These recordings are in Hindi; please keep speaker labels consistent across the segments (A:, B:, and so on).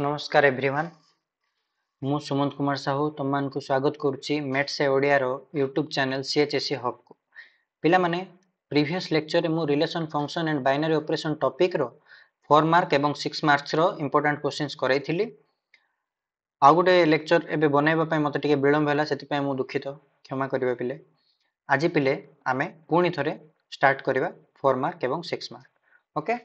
A: ନମସ୍କାର ଏଭ୍ରିୱାନ୍ ମୁଁ ସୁମନ୍ତ କୁମାର ସାହୁ ତୁମମାନଙ୍କୁ ସ୍ୱାଗତ କରୁଛି ମେଟ୍ସ ଓଡ଼ିଆର ୟୁଟ୍ୟୁବ୍ ଚ୍ୟାନେଲ୍ ସିଏଚ୍ଏସି ହବ୍କୁ ପିଲାମାନେ ପ୍ରିଭିୟସ୍ ଲେକ୍ଚରରେ ମୁଁ relation function and binary operation ଟପିକ୍ର ଫୋର୍ ମାର୍କ ଏବଂ ସିକ୍ସ ମାର୍କସ୍ର ଇମ୍ପୋର୍ଟାଣ୍ଟ କ୍ୱେଶ୍ଚିନ୍ସ କରାଇଥିଲି ଆଉ ଗୋଟେ ଲେକ୍ଚର ଏବେ ବନାଇବା ପାଇଁ ମୋତେ ଟିକେ ବିଳମ୍ବ ହେଲା ସେଥିପାଇଁ ମୁଁ ଦୁଃଖିତ କ୍ଷମା କରିବା ପିଲେ ଆଜି ପିଲେ ଆମେ ପୁଣି ଥରେ ଷ୍ଟାର୍ଟ କରିବା ଫୋର୍ ମାର୍କ ଏବଂ ସିକ୍ସ ମାର୍କ ଓକେ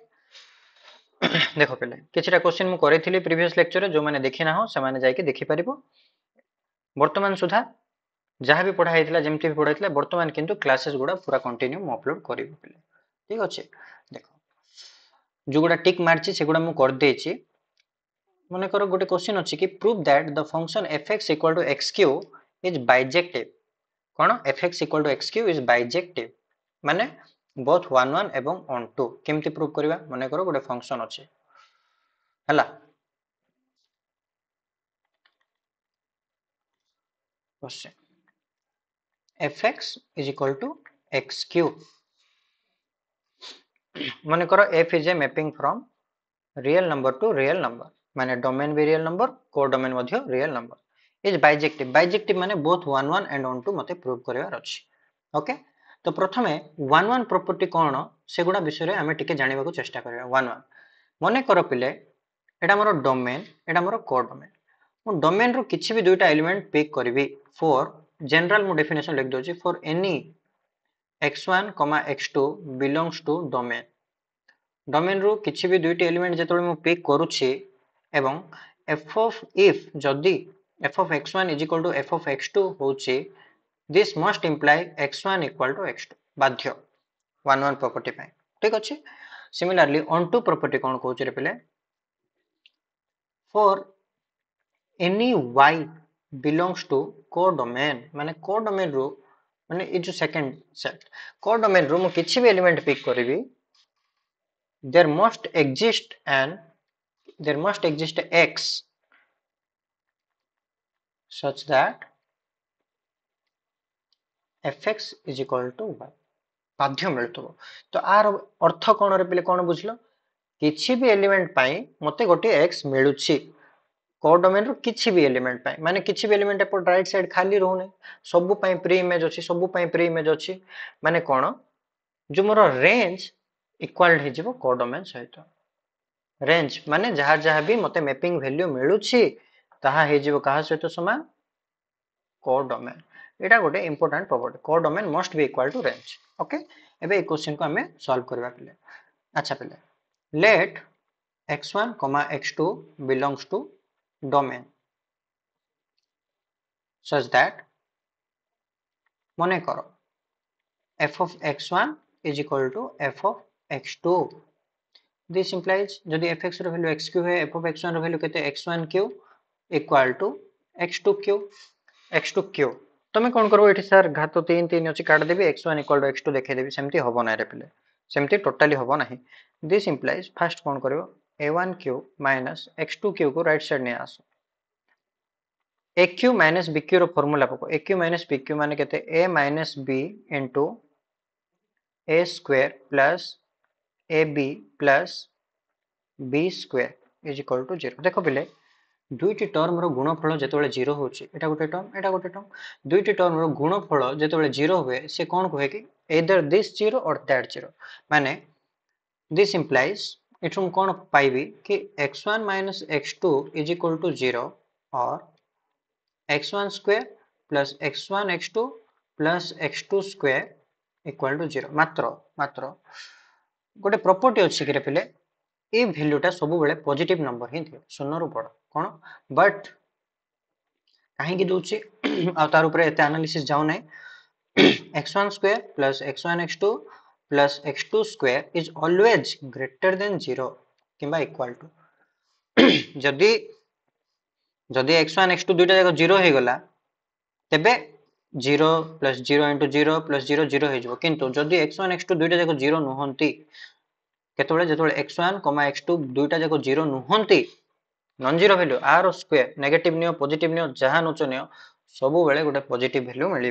A: ଦେଖ ପିଲେ କିଛିଟା କ୍ୱେଶ୍ଚିନ୍ ମୁଁ କରିଥିଲି ପ୍ରିଭିୟସ୍ ଲେକ୍ଚରରେ ଯେଉଁମାନେ ଦେଖିନାହଁ ସେମାନେ ଯାଇକି ଦେଖିପାରିବ ବର୍ତ୍ତମାନ ସୁଦ୍ଧା ଯାହା ବି ପଢ଼ା ହେଇଥିଲା ଯେମିତି ବି ପଢ଼ା ହେଇଥିଲା ବର୍ତ୍ତମାନ କିନ୍ତୁ କ୍ଲାସେସ୍ ଗୁଡ଼ା ପୁରା କଣ୍ଟିନ୍ୟୁ ମୁଁ ଅପଲୋଡ଼ କରିବି ପିଲେ ଠିକ୍ ଅଛି ଦେଖ ଯେଉଁଗୁଡ଼ା ଟିକ୍ ମାରିଛି ସେଗୁଡ଼ା ମୁଁ କରିଦେଇଛି ମନେକର ଗୋଟେ କ୍ୱେଶ୍ଚିନ୍ ଅଛି କି prove that the function f x equal to x cube is bijective କ'ଣ f x equal to x cube is bijective ମାନେ ବୋଥ୍ ୱାନ୍ ୱାନ୍ ଏବଂ ଅନ୍ ଟୁ କେମିତି ପ୍ରୁଭ୍ କରିବା ମନେକର ଗୋଟେ ଫଙ୍କସନ୍ ଅଛି ହେଲା fx is equal to x cube मनेकर f is a mapping from real number to real number माने डोमेन भी रियल नंबर को डोमेन मध्य real number is bijective bijective माने बोथ 1 1 एंड 1 2 मते प्रूव करबार अछि ओके ତ ପ୍ରଥମେ ୱାନ୍ ୱାନ୍ ପ୍ରପର୍ଟି କ'ଣ ସେଗୁଡ଼ା ବିଷୟରେ ଆମେ ଟିକେ ଜାଣିବାକୁ ଚେଷ୍ଟା କରିବା ୱାନ୍ ୱାନ୍ ମନେକର ପିଲେ ଏଇଟା ମୋର ଡୋମେନ୍ ଏଇଟା ମୋର କୋର୍ ଡୋମେନ୍ ମୁଁ ଡୋମେନ୍ରୁ କିଛି ବି ଦୁଇଟା ଏଲିମେଣ୍ଟ ପିକ୍ କରିବି ଫୋର୍ ଜେନେରାଲ୍ ମୁଁ ଡେଫିନେସନ୍ ଲେଖିଦେଉଛି for any x one comma x two belongs to domain ଡୋମେନ୍ରୁ କିଛି ବି ଦୁଇଟି ଏଲିମେଣ୍ଟ ଯେତେବେଳେ ମୁଁ ପିକ୍ କରୁଛି ଏବଂ ଏଫ୍ ଅଫ୍ ଇଫ୍ ଯଦି f of x one equal to f of x two ହେଉଛି this must imply x1 equal to x2 ବାଧ୍ୟ 1 1 property ପାଇଁ ଠିକ ଅଛି similarly on to property କଣ କହୁଛି ରେ for any y belongs to codomain ମାନେ codomain ରୁ ମାନେ ଏ ଯୋଉ second set. codomain ରୁ ମୁଁ କିଛି element pick ପିକ୍ କରିବି there must exist an there must exist x such that f x is equal to y बाध्य मिलत तो आर अर्थ कौन रही कौन बुझ ल किसी भी एलिमेंट मत गोटे एक्स मिलूँ को डोमेन रु किसी भी एलिमेंट मैंने किसी भी एलिमेंट रईट सैड खाली रोने सब प्री इमेज अच्छी सब प्री इमेज अच्छी मानने कौन जो मोर रेज इक्वाल को डोमेन सहित रेज मानने जहा जहा भी मत मैपिंग भैल्यू मिलूँ ताज क्या सहित सामान को डोमेन এটা ଗୋଟେ important property codomain must be equal to range okay ଏବେ ଏ କ୍ୱେଶ୍ଚିନ୍କୁ ଆମେ ସଲ୍ଭ କରିବା ପିଲେ ଆଚ୍ଛା ପିଲେ let x one comma x two belongs to domain such that মনে করো f of x1 is equal to f of x2 this implies যদি fx ৰ ভ্যালু xq হয় f of x1 ৰ ভ্যালু কেতে x1q equal to x2q x2q तुम्हें कौन करो ये सर घात तीन तीन अच्छी काट देवी x one equal to x two देखेदेवी सेमती हम ना रेपिले सेमती टोटाली हम ना दिस इम्प्लाइज फास्ट कौन कर ए one cube minus x two cube को रईट सैड नहीं आस एक्यू माइनस बिक्यू रमुला पक एक्यू माइनस बिक्यू मान के minus b into a square plus a b plus b square is equal to zero देख पिले दुईट टर्म रुणफल जो जीरो होता गोटे टर्म एटा गोटे टर्म दुईट टर्म रुणफल जो जीरो हुए से कौन कहे कि एदर दिस जीरो और दैट जीरो मैंने दिस इम्प्लाइज यठ कौन पाइबी कि x one minus x two is equal to zero और x one square plus x one x two plus x two square equal to zero मात्र मात्र गोटे प्रपर्टी अच्छी पे ये भैल्यूटा सब पॉजिटिव नंबर ही थी शून्य रू बड़ કોણ બટ કાંઈ કીધું છે અવતાર ઉપર તે એનાલિસિસ જાઉં નહીં x one square plus x one x two plus x two square is always greater than zero কিংবা ইকুয়াল টু যদি যদি এক্স ওয়ান এক্স টু দুইটা যাক জিরো হয়ে গলা তেবে zero plus zero into zero plus zero zero হয়ে যাব কিন্তু যদি এক্স ওয়ান এক্স টু দুইটা যাক জিরো নুহতি কেতবে যেতবে x one comma x two দুইটা যাক জিরো নুহতি non zero value are square negative नियो पॉजिटिव नियो जहाँ नोच नियो सब बेले गोटे पॉजिटिव भैल्यू मिल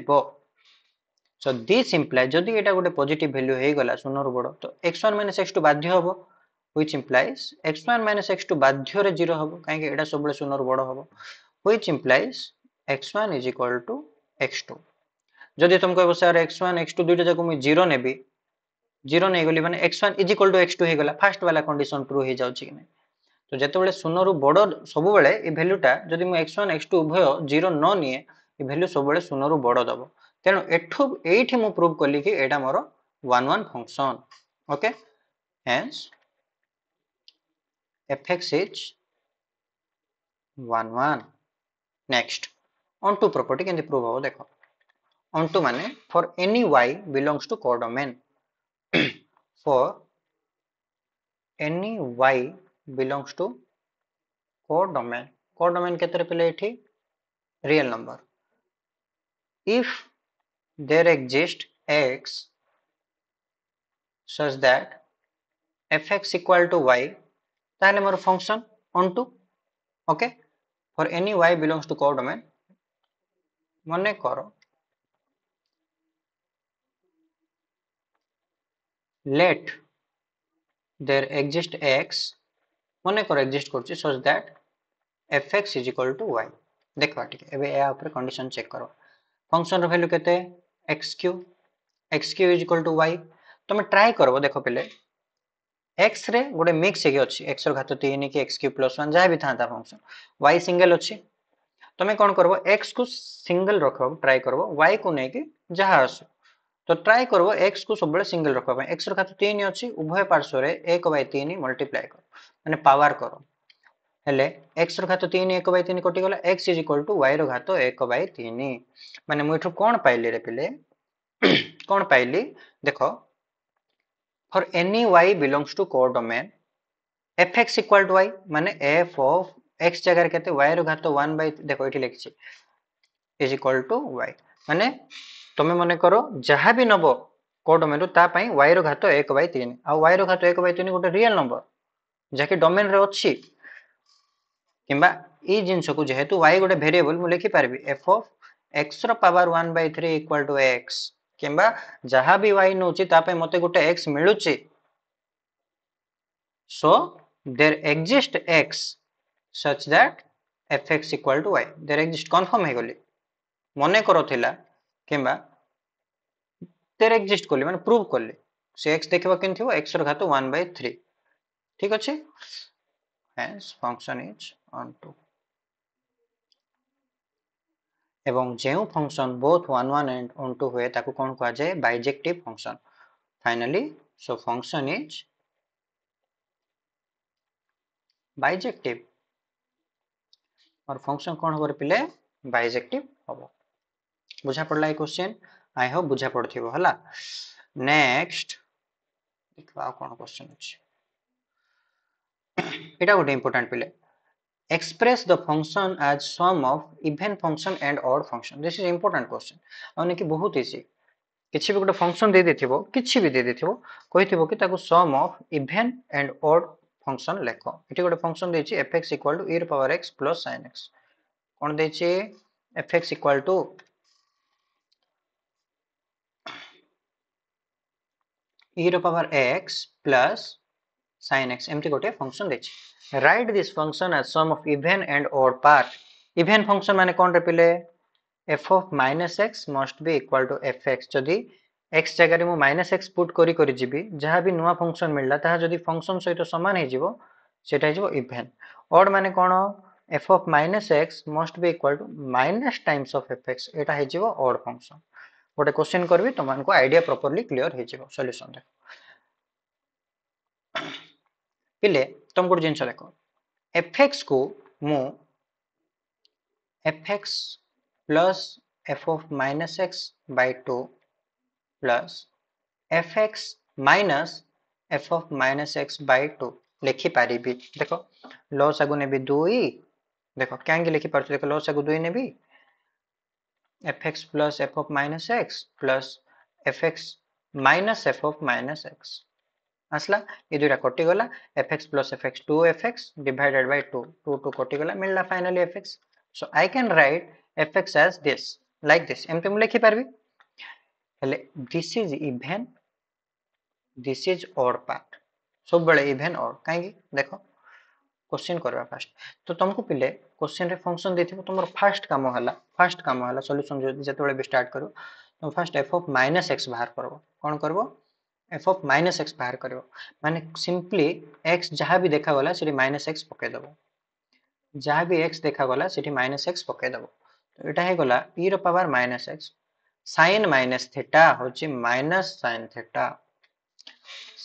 A: सो दिस इम्प्लाए जदि एटा गोटे पजिट भैल्यू हो शून्य रु बड़ तो x one minus x two बाध्य हम which implies x one minus x two बाध्य जीरो हम कहीं सब शून्य रु बड़ हम which implies x one is equal to x two जदि तुम कह sir x one x two दुईटा जाक मुझे जीरो ने जीरो नहीं मैंने x one is equal to x two हो फास्ट वाला कंडीशन ट्रू हो जाऊँ कि नहीं তো যেতবে শূন্যর বড় সবুলে এই ভ্যালুটা যদি মু এক্স ওয়ান এক্স টু উভয় জিরো ন নিয়ে এই ভ্যালু সবুলে শূন্যর বড় দেব তেমন এঠু এইটি মু প্রুভ কলি কি এটা মোর one one function okay hence f x is one one next onto property কেমতি প্রুভ হব দেখ অন্টু মানে for any y belongs to codomain for any y belongs to codomain codomain କେତେରେ domain ଏଠି real number if there exist x such that fx equal to y then our function onto okay for any y belongs to codomain मने करो. let there exist x मन कर एक्जिस्ट कर that f x is equal to y देख ए कंडीशन चेक कर फंक्शन रैल्यू के एक्सक्यू एक्स क्यू इज इक्वल टू वाई तुम ट्राए कर देख पे एक्स रे गोटे मिक्स है एक्स रात तीन कि एक्स क्यू प्लस वन जहाँ भी था फंक्शन वाई सिंगल अच्छी तुम्हें कौन कर एक्स को सिंगल रख ट्राए कर वाई को लेकिन जहाँ आस तो ट्राए कर एक्स को सब सिंगल रखा एक्स रात तीन अच्छी उभय पार्श्व एक बै तीन मल्टीप्लाए कर मैंने पावर कर ହେଲେ ଏକ୍ସର ଘାତ ତିନି ଏକ ବାଇ ତିନି କଟିଗଲା ଏକ୍ସ ଇଜ୍ ଇକ୍ୱାଲ୍ ଟୁ ୱାଇର ଘାତ ଏକ ବାଇ ତିନି ମାନେ ମୁଁ ଏଠୁ କ'ଣ ପାଇଲି ରେ ପିଲେ କ'ଣ ପାଇଲି ଦେଖ for any y belongs f x equal to y मान एफ अफ एक्स जगह वाई घात वन बै देख ये लिखी इज इक्वाल टू वाई मान तुम मन कर जहाँ भी नब डोमेन वाई घात एक बै तीन आई वाई एक बै तीन गोटे रियल नंबर जहाँकि डोमेन अच्छी किंबा ये जेहेतु वाई गोटे भेरिएबल मुझे लिखिपारि एफ ऑफ एक्स रवर one by three equal to x कि जहाँ भी वाई नौ मत गोटे एक्स मिलूँ so there exist x such that f x equal to y there exist confirm हो गली मन कर देर एक्जिस्ट कली मैंने प्रूव कली से एक्स देखा कि एक्सर घात वन बै थ्री ঠিক আছে hence function is onto এবং ଯେଉଁ function both one one and onto ହୁଏ ତାକୁ କ'ଣ କୁହାଯାଏ bijective function finally so function is bijective ମୋର ଫଙ୍କସନ୍ କ'ଣ ହେବ ପିଲେ ବାଇଜେକ୍ଟିଭ୍ ହେବ ବୁଝା ପଡ଼ିଲା ଏଇ କ୍ୱେଶ୍ଚିନ୍ ଆଇ ହୋପ୍ ବୁଝା ପଡ଼ୁଥିବ ହେଲା ନେକ୍ସଟ ଦେଖିବା ଆଉ କ'ଣ କ୍ୱେଶ୍ଚିନ୍ ଅଛି এটা গোटे ଇମ୍ପୋର୍ଟାଣ୍ଟ ପିଲେ express the function as sum of even function and odd function this is important question মানে কি বহুত ইজি কিছু বি গোটে ফংশন দেই দেইথিব কিছু বি দেই দেইথিব কইথিব কি তাকো sum of even and odd function লেখ এটি গোটে ফংশন দেইছি fx equal to e power x plus sin x কোন দেইছি fx equal to e power x plus sin x एम गोटे फंक्शन देखे write this function as sum of even and odd part even function मैंने कौन रेपिले f of minus x must भी इक्वाल टू एफ एक्स जदि एक्स जगार मुझ माइनस एक्स पुट करी जहाँ भी नुआ फंक्शन मिलला ता जदि फंक्शन सहित सामान हो इभेन ओड मैंने कौन f of minus x must भी equal to minus times of f x एटा होड फंक्शन गोटे क्वेश्चन करी तुमको आइडिया प्रपर्ली क्लीयर हो सल्यूसन देख ପିଲେ ତୁମେ ଗୋଟେ ଜିନିଷ ଦେଖ ଏଫଏକ୍ସକୁ ମୁଁ f x plus f of minus x by two plus f x minus f of minus x by two लिखिपारि देख लस आगु ने दुई देख कहीं पार देख लस आगु दुई ने f x plus f of minus x plus f x minus f of minus x आसला ये दुटा कटिगला f x plus f x two f x divided by two two two कटिगला मिलला finally f x so I can write f x as this like this एमती मुझे लिखिपारि हेले this is even this is odd part सब बेले इभेन और कहीं देख क्वेश्चन करवा फास्ट तो तुमको पिले क्वेश्चन रे फंक्शन देथिबो तुम फास्ट कम है फास्ट कम है सॉल्यूशन जो बेले स्टार्ट करू तुम first f of minus x बाहर करबो कौन करबो एफ अफ माइनस एक्स बाहर कर मैंने सिंपली एक्स जहाँ भी देखा गला से माइनस एक्स पकईदेव जहाँ भी एक्स देखा गला से माइनस एक्स पकईदेव तो यहाँ होगा e power minus x sine minus theta हूँ minus sine theta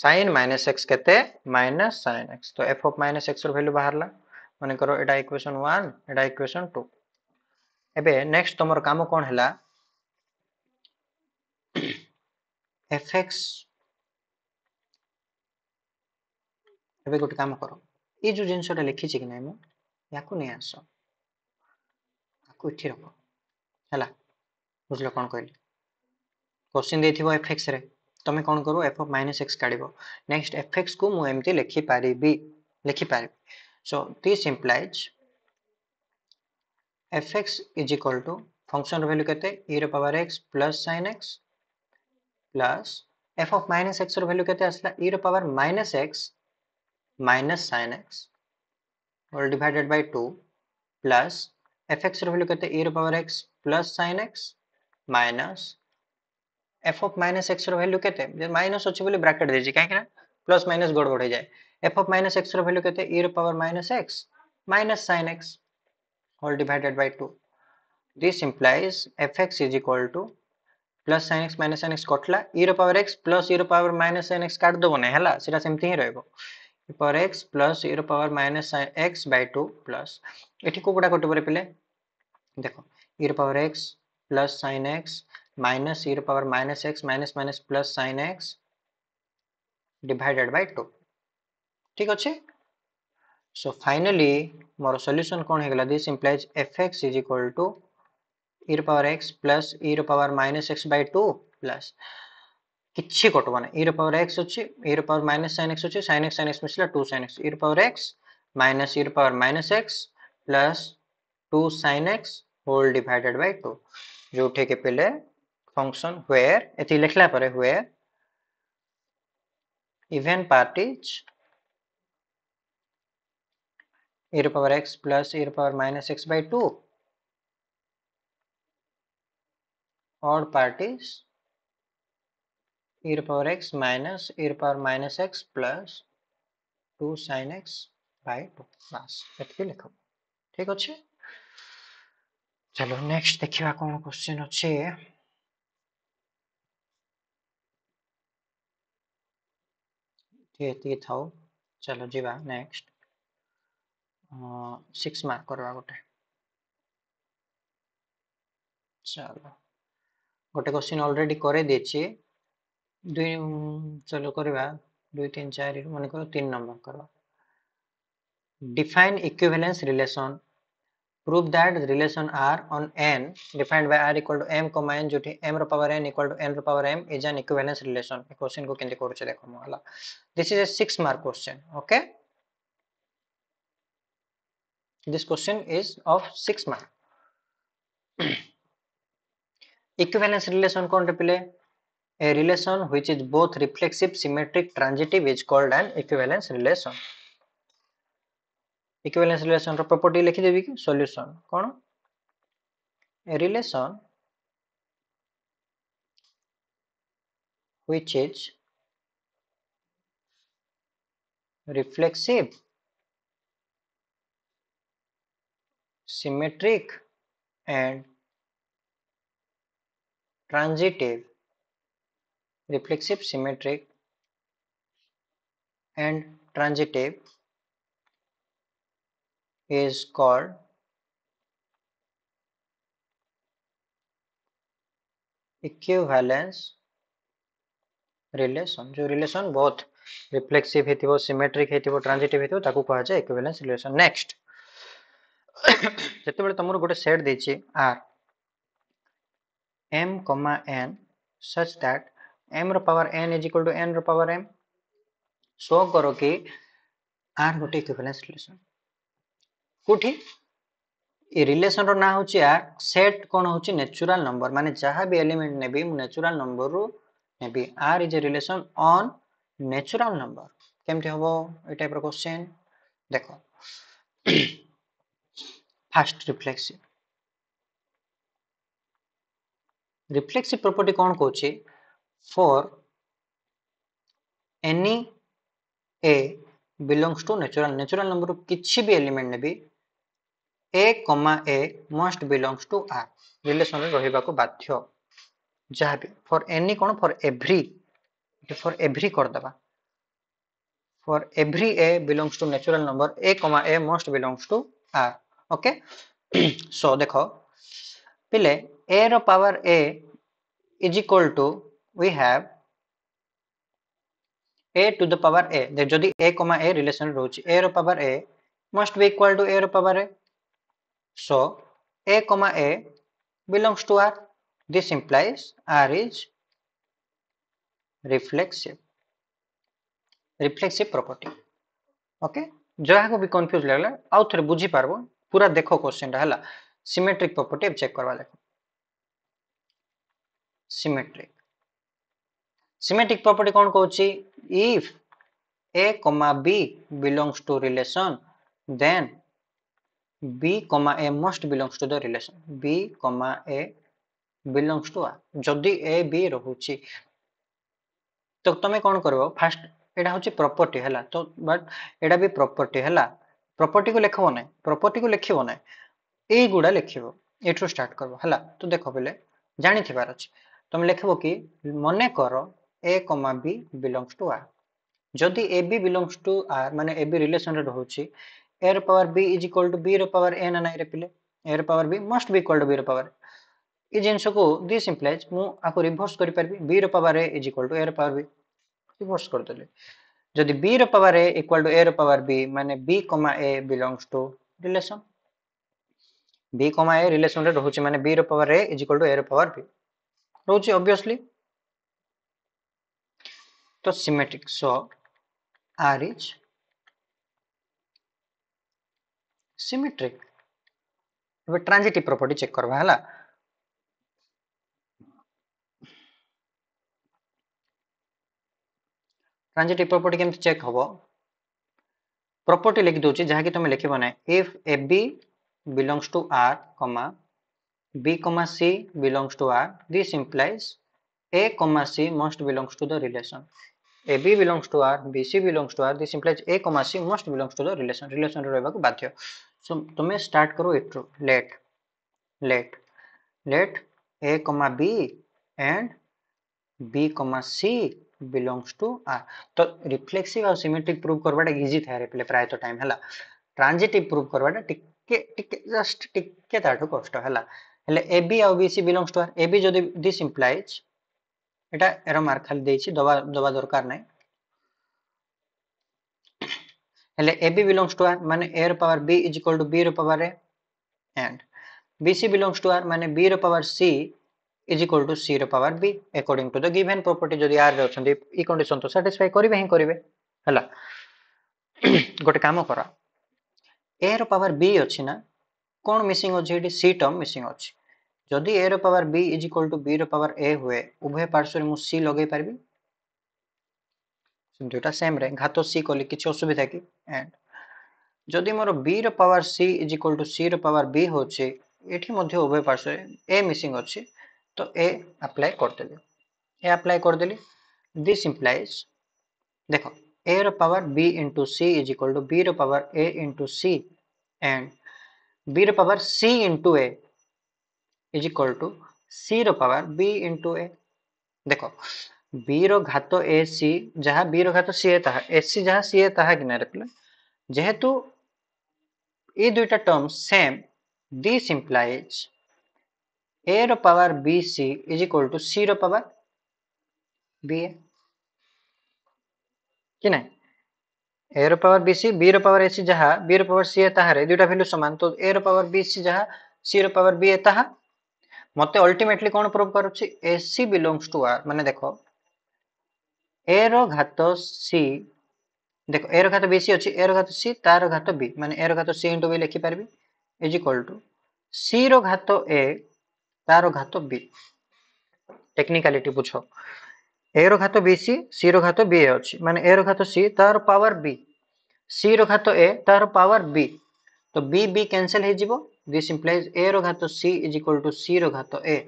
A: sine minus x के माइनस सैन एक्स तो f of minus x value बाहर मन कर यहाँ इक्वेसन वन एटा इक्वेशन टू एबे नेक्स्ट तुम कम कौन है एफ एक्स ଏବେ ଗୋଟେ କାମ କର ଏଇ ଯେଉଁ ଜିନିଷଟା ଲେଖିଛି କି ନାହିଁ ମୁଁ ୟାକୁ ନେଇ ଆସ ୟାକୁ ଏଠି ରଖ ହେଲା ବୁଝିଲ କ'ଣ କହିଲି କୋଶ୍ଚିନ୍ ଦେଇଥିବ ଏଫ୍ ଏକ୍ସରେ ତମେ କ'ଣ କର ଏଫ୍ ଅଫ୍ ମାଇନସ୍ ଏକ୍ସ କାଢ଼ିବ ନେକ୍ସଟ ଏଫ୍ ଏକ୍ସକୁ ମୁଁ ଏମିତି ଲେଖିପାରିବି ଲେଖିପାରିବି so this implies f x is equal to function value के power x plus sine x plus f of minus x value के power minus x minus sine x और divided by two plus f x value करते हैं रू power x plus sine x minus f of minus x value कहते माइनस अच्छे बोले ब्राकेट दीजिए कहीं प्लस माइनस गड़बड़ हो जाए f of minus x value कहते हैं रू power minus x minus sine x और divided by two this implies f x is equal to plus sine x minus sine x कटला e रू पावर एक्स प्लस e रू पावर माइनस साइन एक्स काट दबो ना है सीटा सेमती ही रोक power x plus e power minus x by two plus ये कौटा कटिपर पे देख इ power x plus sine x minus e power minus x minus minus plus sine x divided by two ठीक अच्छे सो फाइनली मोर सल्यूसन कौन होगा this implies f x is equal to e power x plus e power minus x by two plus কিচ্ছু ঘটবে না ই পাওয়ার এক্স অছি e power minus sine x অছি সাইন এক্স সাইন এক্স মিশিলা two sine x e power x minus E power minus x plus two sine x whole divided by two जोटे के पे फंक्शन व्वेर ये लिखला where even part is e power x plus e power minus x by 2 odd part is e to the power x minus e to the power minus x plus 2 sin x by 2 বাস এটিকে লিখব ঠিক আছে চলো নেক্সট দেখিবা কোন কোশ্চেন আছে ଏତିକି ଥାଉ ଚାଲ ଯିବା ନେକ୍ସଟ ସିକ୍ସ ମାର୍କ କରିବା ଗୋଟେ ଚାଲ ଗୋଟେ କୋଶ୍ଚିନ୍ ଅଲରେଡ଼ି କରେଇ ଦେଇଛି चलो करवा दु तीन चार मन कर तीन नंबर कर define equivalence relation proof that relation R on N defined by R equal to m comma n जो एम रवर एन इक्वल टू एन रवर m is an equivalence relation question को कमी कर देख मुझा this is a six mark question okay this question is of six mark equivalence relation कौन रिपिले A relation which is both reflexive, symmetric, transitive is called an equivalence relation. Equivalence relation ro property likhi debi कि solution kon A relation which is reflexive, symmetric and transitive reflexive symmetric and transitive is called equivalence relation जो रिलेसन बहुत रिफ्लेक्सिव ହେଇଥିବ ସିମେଟ୍ରିକ୍ ହେଇଥିବ ଟ୍ରାନ୍ସିଟିଭ୍ ହେଇଥିବ ତାକୁ କୁହାଯାଏ ଇକ୍ୱିଭାଲେନ୍ସ ରିଲେସନ୍ ନେକ୍ସଟ ଯେତେବେଳେ ତମର ଗୋଟେ ସେଟ୍ ଦେଇଛି r m, n such that m ର power n is equal to n ର ପାୱାର m ଶୋ କର କି r ଗୋଟେ ଇକ୍ୱିଭାଲେନ୍ସ ରିଲେସନ୍ କୋଉଠି ଏ ରିଲେସନର ନାଁ ହେଉଛି ଆର୍ ସେଟ୍ କ'ଣ ହେଉଛି ନ୍ୟାଚୁରାଲ ନମ୍ବର ମାନେ ଯାହା ବି ଏଲିମେଣ୍ଟ ନେବି ମୁଁ ନ୍ୟାଚୁରାଲ ନମ୍ବରରୁ ନେବି R is a relation on natural number କେମିତି ହେବ ଏ ଟାଇପ୍ର କ୍ୱେଶ୍ଚେନ୍ ଦେଖ ଫାଷ୍ଟ ରିଫ୍ଲେକ୍ସିଭ ରିଫ୍ଲେକ୍ସିଭ ପ୍ରପର୍ଟି କ'ଣ କହୁଛି for any a belongs to natural natural number किसी भी एलिमेंट ने भी a comma a must belongs to r relation रे ରହିବାକୁ ବାଧ୍ୟ ଯାହା ବି for any कोण for every for every कर दबा for every a belongs to natural number a comma a must belongs to r okay so देखो पहले a रो power a is equal to we have a to the power a the jodi a comma a relation roch a ro power a must be equal to a ro power a so a comma a belongs to r this implies r is reflexive reflexive property okay ko ଯାହାକୁ ବି କନଫ୍ୟୁଜ ଲାଗିଲା ଆଉ ଥରେ ବୁଝିପାରିବ ପୁରା ଦେଖ କୋଶ୍ଚିନ୍ଟା hala symmetric property check karwa dekho symmetric symmetric property कौन कौन सी if a comma b belongs to relation then b comma a must belongs to the relation b comma a belongs to are जदि ए बी रोचे तो तुम्हें कौन कर फास्ट यहाँ हूँ प्रपर्टी है तो बट यहाँ भी प्रपर्टी है प्रपर्टी को लिखब ना प्रपर्टी को लिखब ना এইগুড়া লিখব এটু স্টার্ট করব হলা তো দেখো বলে জাঁথিবার অছে তুমি লিখব কি মনে কর a comma b belongs to r যদি a b belongs to r মানে a b relation ରେ ରହୁଛି a ର power b is equal to b ର ପାୱାର n and i ରେ ପିଲେ a ର power b must be equal to b ର ପାୱାର ଏ ଜିନିଷକୁ ଦିସ୍ ଇମ୍ପ୍ଲାଇଜ୍ ମୁଁ ଆକୁ ରିଭର୍ସ କରିପାରିବି b ର power a is equal to a ର ପାୱାର b ରିଭର୍ସ କରିଦେଲି যদি b ର power a equal to a র পাওয়ার b মানে b comma a belongs to relation b comma a relation রে রহুচি মানে b র power a is equal to a র পাওয়ার b রহুচি অবভিয়াসলি तो symmetric so R is symmetric transitive property check करवा है ट्रांजिटिव प्रॉपर्टी केम चेक हबो प्रॉपर्टी लिख दोची जहा कि तुम लिखिबो ना if ab belongs to R comma b comma c belongs to R this implies A comma C must belongs to the relation. AB belongs to R, BC belongs to R. This implies A comma C must belongs to the relation. Relation રહેବାକୁ બાધ્ય. So તમે સ્ટાર્ટ કરો ઇટ્રો let let let A comma B and B comma C belongs to R. તો રિફ્લેક્સિવ ଆଉ સિમેટ્રિક પ્રૂવ કરવાଟା ଇଜି થાય એટલે ପ୍ରାୟତ ଟାଇମ୍ ହେଲା ଟ୍ରାଞ୍ଜିଟିଭ ପ୍ରୁଭ୍ કરવાଟା ଟିକେ ଟିକେ ଜଷ୍ଟ ଟିକେ ତାଠୁ କଷ୍ଟ ହେଲା ହେଲେ ଏ ବି ଆଉ b c belongs to R a b ଯଦି ଦିସ୍ ଇମ୍ପ୍ଲାଇଜ୍ এটা এরম আর খালি ଦେଇଛି ଦବା ଦବା ଦରକାର ନାହିଁ ହେଲେ ab belongs to r মানে a এর পাওয়ার b is equal to b এর পাওয়ারে and bc belongs to r মানে b এর পাওয়ার c is equal to c এর পাওয়ার b according to the given property যদি r ରେ ଅଛନ୍ତି ଇ କଣ୍ଡିସନ ତ ସାଟିସ୍ଫାଇ କରିବେ ହିଁ କରିବେ ହେଲା ଗୋଟେ କାମ କର a ର ପାୱାର b ଅଛି ନା କ'ଣ ମିସିଂ ଅଛି ଏଠି c ଟର୍ମ ମିସିଂ ଅଛି ଯଦି ଏ ର power b is equal to b ର ପାୱାର ଏ ହୁଏ ଉଭୟ ପାର୍ଶ୍ୱରେ ମୁଁ ସି ଲଗେଇ ପାରିବି ଦୁଇଟା ସେମ୍ରେ ଘାତ ସି କଲି କିଛି ଅସୁବିଧା କି ଆଣ୍ଡ ଯଦି ମୋର ବି ର power c is equal to c ର ପାୱାର ବି ହେଉଛି ଏଠି ମଧ୍ୟ ଉଭୟ ପାର୍ଶ୍ୱରେ ଏ ମିସିଂ ଅଛି ତ ଏ ଆପ୍ଲାଏ କରିଦେଲି ଏ ଆପ୍ଲାଏ କରିଦେଲି ଦିସ୍ ଇମ୍ପ୍ଲାଇଜ୍ ଦେଖ ए र power b into c is equal to b र power a into c and b र power c into a is equal to c power b into a ଦେଖ ବି ର ଘାତ ଏ ସି ଯାହା ବି ର ଘାତ ସିଏ ତାହା ଏ ସି ଯାହା ସିଏ ତାହା କି ନା ରଖିଲେ ଯେହେତୁ ଏ ଦୁଇଟା term same this implies a ର power b c is equal to c ର ପାୱାର ବି ଏ କି ନାହିଁ ଏ ର ପାୱାର ବି ସି ବି ର ପାୱାର ଏ ସି ଯାହା ବି ର ପାୱାର ସିଏ ତାହାରେ ଦୁଇଟା ଭ୍ୟାଲ୍ୟୁ ସମାନ ତ ଏ ର ପାୱାର ବି ସି ଯାହା ସି ର ପାୱାର ବି ଏ ତାହା মতো অল্টিমেটলি কোণ প্রুভ করুছি এসি বিলংস টু আর মানে দেখো এ র ঘাত সি দেখো এ র ঘাত বি সি অছি এ র ঘাত সি তার ঘাত বি মানে এ র ঘাত সি ইনটু বি লিখি পারবি ইজ ইকুয়াল টু সি র ঘাত এ তার ঘাত বি টেকনিক্যালিটি বুঝো এ র ঘাত বি সি সি র ঘাত বি এ অছি মানে এ র ঘাত সি তার পাওয়ার বি সি র ঘাত এ তার পাওয়ার বি তো বি বি ক্যান্সেল হয়ে যাব This implies a ro rogato c is equal to c ro rogato a.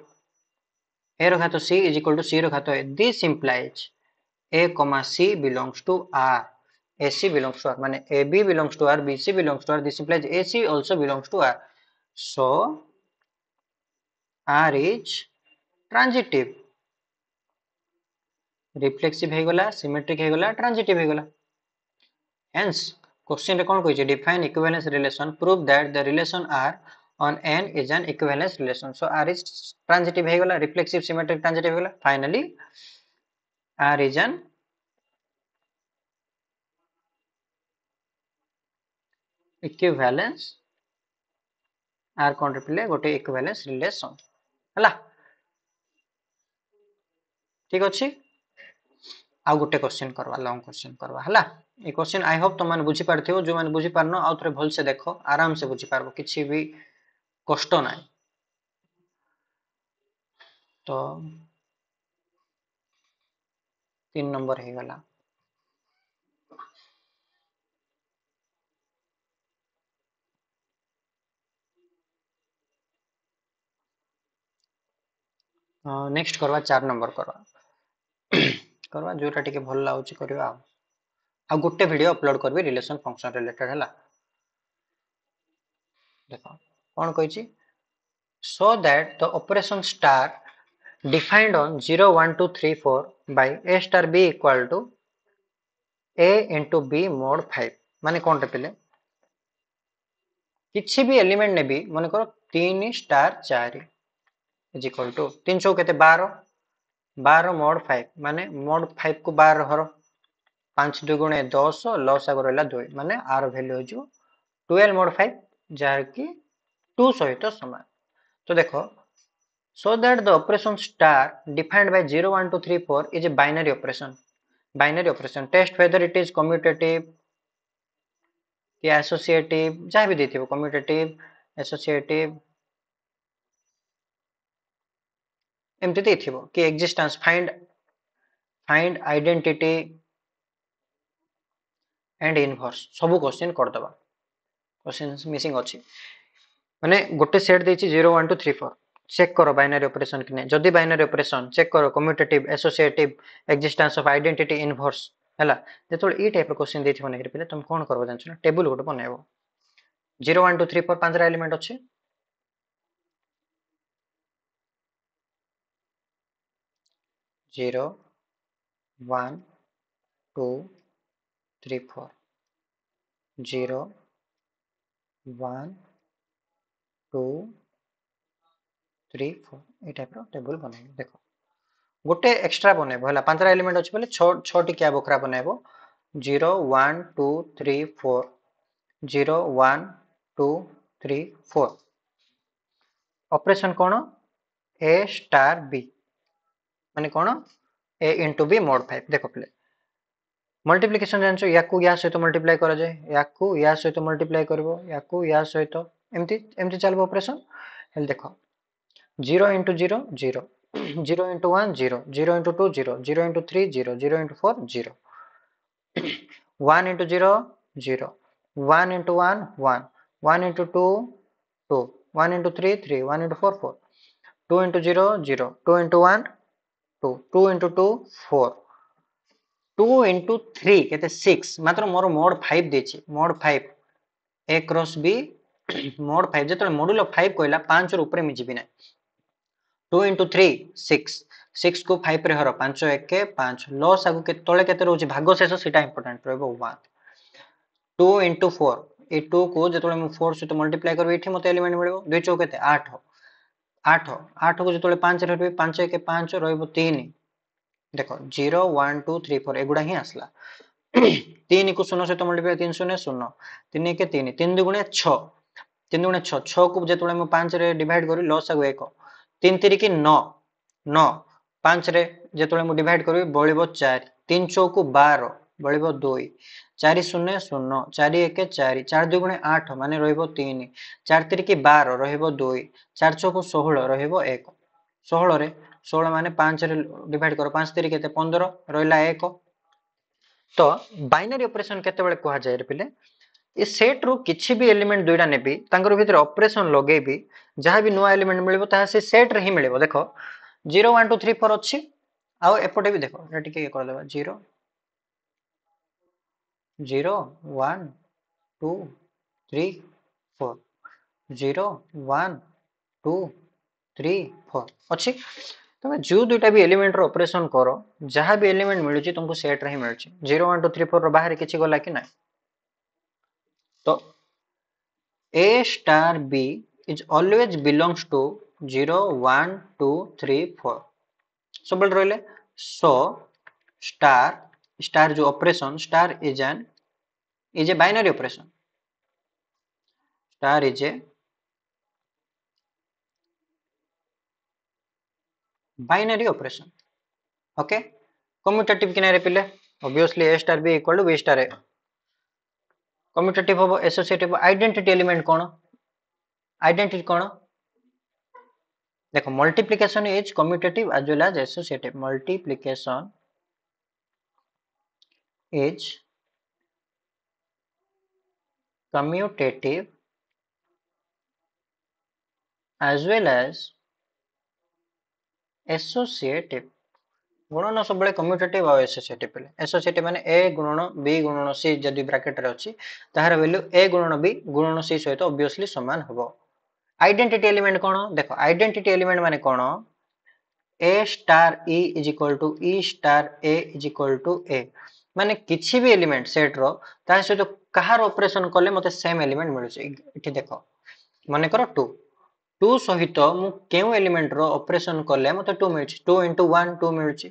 A: a ro rogato c is equal to c ro rogato a. This implies a comma c belongs to R. AC belongs to R. Mane AB belongs to R, BC belongs to R. This implies AC also belongs to R. So R is transitive. Reflexive है गोला, symmetric है गोला, transitive है गोला. Hence क्वेश्चन रे कोन कौन छै define equivalence relation prove that the relation R on N is an equivalence relation so R is transitive हे गला रिफ्लेक्सिव सिमेट्रिक ट्रांजिटिव हे गला finally R is an equivalence R कोन रिप्ले गोटे इक्विवेलेंस रिलेशन हला ठीक अछि आउ गोटे क्वेश्चन करवा लंग क्वेश्चन करवा है ये क्वेश्चन आई होप तुम मैंने बुझीपार जो मैंने बुझीपारन आउ थे भल से देख आराम से बुझी बुझीपार किसी भी कष्ट ना तो तीन नंबर हो गला नेक्स्ट करवा चार नंबर करवा करवा जोटा टी भल लगुच करवा आ गोटे भिड अपलोड करी रिलेसन फंक्शन रिलेटेड है देख कौन कही so that the operation star defined on 0 1 2 3 4 by a star b equal to a into b mod 5 माने कौन टेपिले किसी भी एलिमेंट ने भी मन करो तीन स्टार चार इज इक्वल टू तीन सौ के बारह बार मोड फाइव माने मोड फाइव को बार हर पांच दुगुणे दस लस आग रहा दुई मान आर भैल्यू हो टुएल्व मोड फाइव जहाँकि टू सहित तो सामान तो देख so that the operation star defined by zero one two three four is a binary operation binary operation test whether it is commutative कि एसोसिएटिव जहाँ भी देती कम्यूटेटिव एसोसिएटिव ଏମିତି ଦେଇଥିବ କି existence find find identity and inverse ସବୁ କ୍ୱେଶ୍ଚିନ୍ କରିଦେବା କ୍ୱେଶ୍ଚିନ୍ ମିସିଂ ଅଛି ମାନେ ଗୋଟେ ସେଟ୍ ଦେଇଛି zero one two three four check करो बाइनरी ऑपरेशन की नहीं जदि बाइनरी ऑपरेशन चेक करो commutative associative existence of identity inverse है जो ये टाइप क्वेश्चन देखिए ना पे तुम कौन कर जानते टेबुल गोटे बन zero one two three four पांच एलिमेंट अच्छे zero one two three four zero one two three four ये टाइप्र टेबुल बन देख गोटे एक्सट्रा बनइब है पांचटा एलिमेंट अच्छे बोले छटिकिया बखरा बनइब zero one two three four zero one two three four operation कौन ए स्टार बी ମାନେ कौन A into B mod five देख पे मल्टीप्लिकेसन जान या या सहित मल्टीप्लाय कराए या या सहित मल्टीप्लाय कर या सहित एमती चलो अपरेसन देख zero into zero zero zero into one zero zero into two zero zero into three zero zero into four zero one into zero zero one into one one one into two two one into three three one into four four two into zero zero two into one two two into two four two into three कहते सिक्स मात्र मोर मोड फाइव देखिए mod five A cross B mod five जो मडुल फाइव कहला पांच रूपर मुझे जीवी ना two into three six six को फाइव रे हर पांच एक पांच लस आगे के तले के रोचे भाग शेष से इम्पोर्टाट रन टू इंटू फोर ए टू को जो फोर सहित मल्टीप्लाए करी मत एलिमेंट मिले दुई चौ के आठ आठ आठ को जो पांच रही पांच एक पांच रन देख zero one two three four एगुड़ा ही आसला तीन को शून्य सहित मल्टीप्लाई तीन शून्य शून्य तीन एक तीन तीन दुगुणे छ तीन दुगुणे छ छ को जो पांच रे डिवाइड करी लस आगे एक तीन तीरिक नौ नौ पांच रे जो डिवाइड करी बढ़ चार तीन छो को बार बढ़ दुई চারি শূন্য শূন্য চারি একে চারি চার দুগুণে আଠ ମାନେ ରହିବ ତିନି ଚାରି ତିରିକି ବାର ରହିବ ଦୁଇ ଚାରି ଛଅକୁ ଷୋହଳ ରହିବ ଏକ ଷୋହଳରେ ଷୋହଳ ମାନେ ପାଞ୍ଚରେ ଡିଭାଇଡ୍ କର ପାଞ୍ଚ ତିରି କେତେ ପନ୍ଦର ରହିଲା ଏକ ତ ବାଇନାରୀ ଅପରେସନ୍ କେତେବେଳେ କୁହାଯାଏ ପିଲେ ଏ ସେଟ୍ରୁ କିଛି ବି ଏଲିମେଣ୍ଟ ଦୁଇଟା ନେବି ତାଙ୍କର ଭିତରେ ଅପରେସନ୍ ଲଗେଇବି ଯାହା ବି ନୂଆ ଏଲିମେଣ୍ଟ ମିଳିବ ତାହା ସେ ସେଟ୍ରେ ହିଁ ମିଳିବ ଦେଖ zero one two three four ଅଛି ଆଉ ଏପଟେ ବି ଦେଖ ଟିକେ କରିଦେବା zero zero one two three four zero one two three four अच्छे तुम्हें जो दुईटा भी एलिमेंट ऑपरेशन करो, जहाँ भी एलिमेंट मिलूँ तुमको सेट रही मिलूँ zero one two three four बाहर किसी गला कि ना तो A star B is always belongs to zero one two three four सब रे स्टार स्टार जो operation star is an is a binary operation star is a binary operation okay commutative किनारे पिले obviously A star B equal to B star A commutative हम एसोसिएटिव आइडेंटिटी एलिमेंट कौन आइडेंटिटी कौन देखो multiplication is commutative as well as associative multiplication is commutative as well as associative ଗୁଣନ ସବୁବେଳେ କମ୍ୟୁଟେଟିଭ୍ ଆଉ ଏସୋସିଏଟିଭ୍ ପିଲେ ଏସୋସିଏଟିଭ୍ ମାନେ ଏ ଗୁଣନ ବି ଗୁଣନ ସି ଯଦି ବ୍ରାକେଟ୍ରେ ଅଛି ତାହାର ଭାଲ୍ୟୁ ଏ ଗୁଣନ ବି ଗୁଣନ ସି ସହିତ ଅବଭିୟସଲି ସମାନ ହେବ ଆଇଡେଣ୍ଟିଟି ଏଲିମେଣ୍ଟ କ'ଣ ଦେଖ ଆଇଡେଣ୍ଟିଟି ଏଲିମେଣ୍ଟ ମାନେ କ'ଣ A star E is equal to E star A is equal to A ମାନେ କିଛି ବି ଏଲିମେଣ୍ଟ ସେଟ୍ର ତା ସହିତ କାହାର ଅପରେସନ୍ କଲେ ମୋତେ ସେମ୍ ଏଲିମେଣ୍ଟ ମିଳୁଛି ଏଠି ଦେଖ ମନେକର ଟୁ ଟୁ ସହିତ ମୁଁ କେଉଁ ଏଲିମେଣ୍ଟର ଅପରେସନ୍ କଲେ ମୋତେ ଟୁ ମିଳୁଛି ଟୁ ଇଣ୍ଟୁ ୱାନ୍ ଟୁ ମିଳୁଛି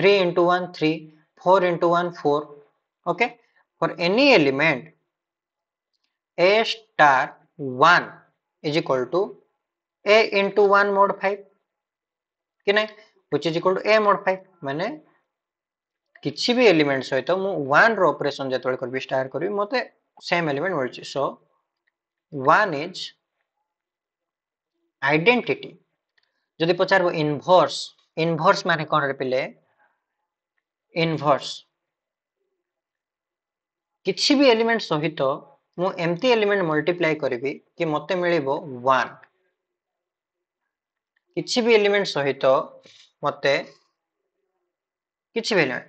A: three into one three four into one four okay for any element A star one is equal to A into one mod five कि नहीं which is equal to A mod five मैंने କିଛି ବି ଏଲିମେଣ୍ଟ ସହିତ ମୁଁ ୱାନ୍ର ଅପରେସନ୍ ଯେତେବେଳେ କରିବି ଷ୍ଟାର୍ କରିବି ମୋତେ ସେମ୍ ଏଲିମେଣ୍ଟ ମିଳୁଛି ସୋ ୱାନ୍ ଇଜ୍ ଆଇଡେଣ୍ଟିଟି ଯଦି ପଚାରିବ ଇନଭର୍ସ ଇନଭର୍ସ ମାନେ କ'ଣ ରେ ପିଲେ ଇନଭର୍ସ କିଛି ବି ଏଲିମେଣ୍ଟ ସହିତ ମୁଁ ଏମିତି ଏଲିମେଣ୍ଟ ମଲ୍ଟିପ୍ଲାଏ କରିବି କି ମୋତେ ମିଳିବ ୱାନ୍ କିଛି ବି ଏଲିମେଣ୍ଟ ସହିତ ମୋତେ କିଛି ବି ଏଲିମେଣ୍ଟ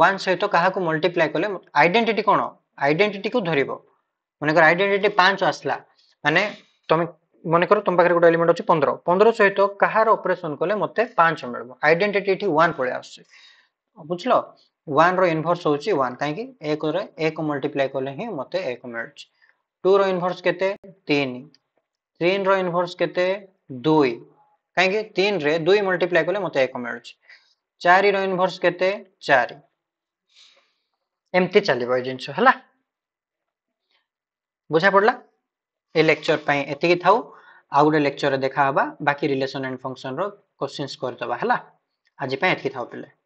A: ୱାନ୍ ସହିତ କାହାକୁ ମଲ୍ଟିପ୍ଲାଏ କଲେ ଆଇଡେଣ୍ଟିଟି କ'ଣ ଆଇଡେଣ୍ଟିଟିକୁ ଧରିବ ମନେକର ଆଇଡେଣ୍ଟିଟି ପାଞ୍ଚ ଆସିଲା ମାନେ ତମେ ମନେକର ତମ ପାଖରେ ଗୋଟେ ଏଲିମେଣ୍ଟ ଅଛି ପନ୍ଦର ପନ୍ଦର ସହିତ କାହାର ଅପରେସନ୍ କଲେ ମୋତେ ପାଞ୍ଚ ମିଳିବ ଆଇଡେଣ୍ଟିଟି ଏଠି ୱାନ୍ ପଳେଇ ଆସୁଛି ବୁଝିଲ ୱାନ୍ର ଇନଭର୍ସ ହେଉଛି ୱାନ୍ କାହିଁକି ଏକରେ ଏକ ମଲ୍ଟିପ୍ଲାଏ କଲେ ହିଁ ମୋତେ ଏକ ମିଳୁଛି ଟୁର ଇନଭର୍ସ କେତେ ତିନି ତିନିର ଇନଭର୍ସ କେତେ ଦୁଇ କାହିଁକି ତିନିରେ ଦୁଇ ମଲ୍ଟିପ୍ଲାଏ କଲେ ମୋତେ ଏକ ମିଳୁଛି ଚାରିର ଇନଭର୍ସ କେତେ ଚାରି ଏମିତି ଚାଲିବ ଏ ଜିନିଷ ହେଲା ବୁଝା ପଡିଲା ଏ ଲେକ୍ଚର ପାଇଁ ଏତିକି ଥାଉ ଆଉ ଗୋଟେ ଲେକ୍ଚରରେ ଦେଖା ହେବା ବାକି ରିଲେସନ୍ ଆଣ୍ଡ ଫଙ୍କସନ୍ର କୋଶ୍ଚିନ୍ସ କରିଦେବା ହେଲା ଆଜି ପାଇଁ ଏତିକି ଥାଉ ପିଲେ